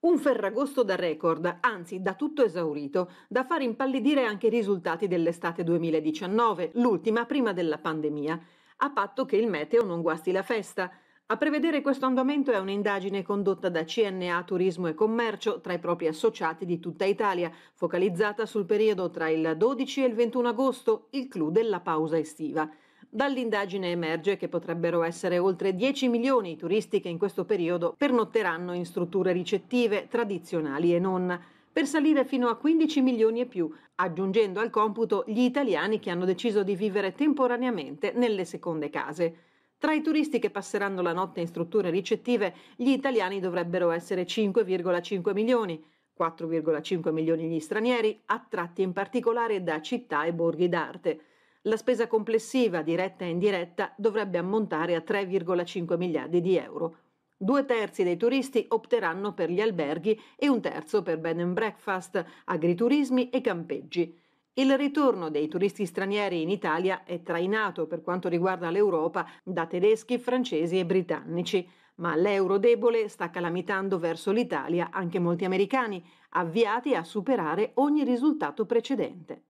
Un ferragosto da record, anzi da tutto esaurito, da far impallidire anche i risultati dell'estate 2019, l'ultima prima della pandemia, a patto che il meteo non guasti la festa. A prevedere questo andamento è un'indagine condotta da CNA Turismo e Commercio tra i propri associati di tutta Italia, focalizzata sul periodo tra il 12 e il 21 agosto, il clou della pausa estiva. Dall'indagine emerge che potrebbero essere oltre 10 milioni i turisti che in questo periodo pernotteranno in strutture ricettive, tradizionali e non per salire fino a 15 milioni e più, aggiungendo al computo gli italiani che hanno deciso di vivere temporaneamente nelle seconde case. Tra i turisti che passeranno la notte in strutture ricettive, gli italiani dovrebbero essere 5,5 milioni, 4,5 milioni gli stranieri, attratti in particolare da città e borghi d'arte. La spesa complessiva, diretta e indiretta, dovrebbe ammontare a 3,5 miliardi di euro. Due terzi dei turisti opteranno per gli alberghi e un terzo per bed and breakfast, agriturismi e campeggi. Il ritorno dei turisti stranieri in Italia è trainato per quanto riguarda l'Europa da tedeschi, francesi e britannici, ma l'euro debole sta calamitando verso l'Italia anche molti americani, avviati a superare ogni risultato precedente.